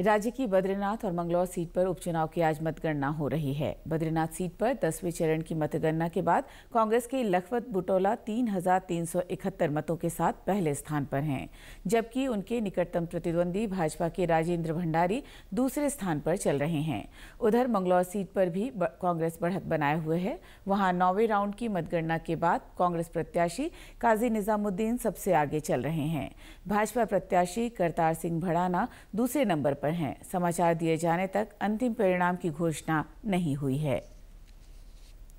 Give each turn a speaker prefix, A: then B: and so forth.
A: राज्य की बद्रीनाथ और मंगलौर सीट पर उपचुनाव की आज मतगणना हो रही है बद्रीनाथ सीट पर दसवें चरण की मतगणना के बाद कांग्रेस के लखपत बुटोला तीन मतों के साथ पहले स्थान पर हैं जबकि उनके निकटतम प्रतिद्वंदी भाजपा के राजेंद्र भंडारी दूसरे स्थान पर चल रहे हैं उधर मंगलौर सीट पर भी कांग्रेस बढ़त बनाए हुए है वहाँ नौवे राउंड की मतगणना के बाद कांग्रेस प्रत्याशी काजी निजामुद्दीन सबसे आगे चल रहे हैं भाजपा प्रत्याशी करतार सिंह भड़ाना दूसरे नंबर पर हैं समाचार दिए जाने तक अंतिम परिणाम की घोषणा नहीं हुई है